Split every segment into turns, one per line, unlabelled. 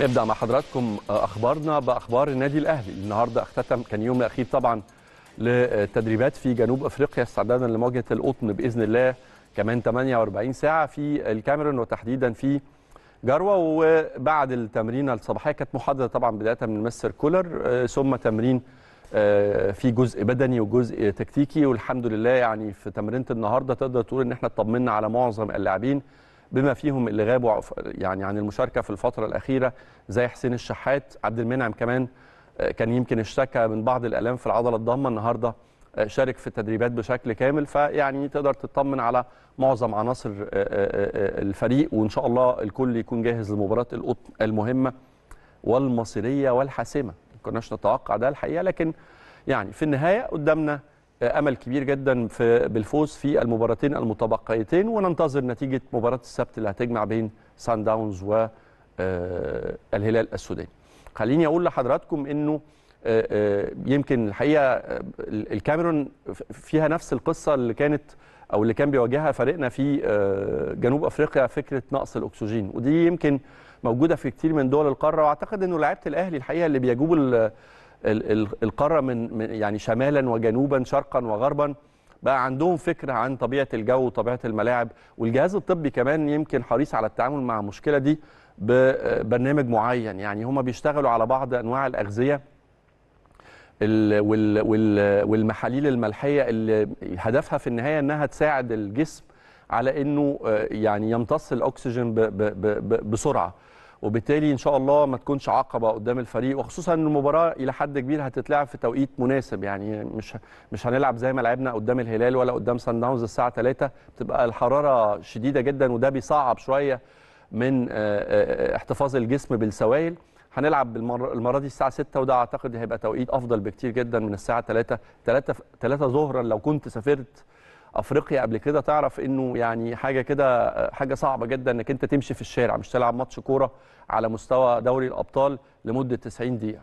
نبدا مع حضراتكم آه، اخبارنا باخبار النادي الاهلي النهارده اختتم كان يوم الاخير طبعا للتدريبات في جنوب افريقيا استعدادا لمواجهه القطن باذن الله كمان 48 ساعه في الكاميرون وتحديدا في جروه وبعد التمرين الصباحيه كانت محاضره طبعا بدايه من مستر كولر آه، ثم تمرين آه، في جزء بدني وجزء تكتيكي والحمد لله يعني في تمرينه النهارده تقدر تقول ان احنا اطمنا على معظم اللاعبين بما فيهم اللي غابوا يعني عن المشاركه في الفتره الاخيره زي حسين الشحات عبد المنعم كمان آه، كان يمكن اشتكى من بعض الالام في العضله الضامه النهارده آه، شارك في التدريبات بشكل كامل فيعني تقدر تطمن على معظم عناصر آه، الفريق وان شاء الله الكل يكون جاهز لمباراه القطن المهمه والمصيريه والحاسمه ما كناش نتوقع ده الحقيقه لكن يعني في النهايه قدامنا آه، امل كبير جدا في بالفوز في المباراتين المتبقيتين وننتظر نتيجه مباراه السبت اللي هتجمع بين سان داونز والهلال آه، السوداني. خليني اقول لحضراتكم انه آه، يمكن الحقيقه الكاميرون فيها نفس القصه اللي كانت او اللي كان بيواجهها فريقنا في جنوب افريقيا فكره نقص الاكسجين ودي يمكن موجوده في كتير من دول القاره واعتقد انه لعيبه الاهلي الحقيقه اللي بيجوبوا القاره من يعني شمالا وجنوبا شرقا وغربا بقى عندهم فكره عن طبيعه الجو وطبيعه الملاعب والجهاز الطبي كمان يمكن حريص على التعامل مع المشكله دي ببرنامج معين يعني هم بيشتغلوا على بعض انواع الاغذيه والمحاليل الملحيه اللي هدفها في النهايه انها تساعد الجسم على انه آه، يعني يمتص الاكسجين بسرعه وبالتالي ان شاء الله ما تكونش عقبه قدام الفريق وخصوصا ان المباراه الى حد كبير هتتلعب في توقيت مناسب يعني مش مش هنلعب زي ما لعبنا قدام الهلال ولا قدام سان داونز الساعه 3 بتبقى الحراره شديده جدا وده بيصعب شويه من آه، آه، آه، احتفاظ الجسم بالسوائل هنلعب المره دي الساعه 6 وده اعتقد هيبقى توقيت افضل بكتير جدا من الساعه 3 3 3 ظهرا لو كنت سافرت افريقيا قبل كده تعرف انه يعني حاجه كده حاجه صعبه جدا انك انت تمشي في الشارع مش تلعب ماتش كوره على مستوى دوري الابطال لمده 90 دقيقه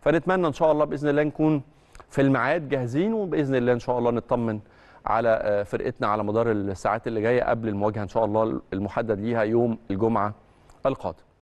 فنتمنى ان شاء الله باذن الله نكون في الميعاد جاهزين وباذن الله ان شاء الله نطمن على آه، فرقتنا على مدار الساعات اللي جايه قبل المواجهه ان شاء الله المحدد ليها يوم الجمعه القادم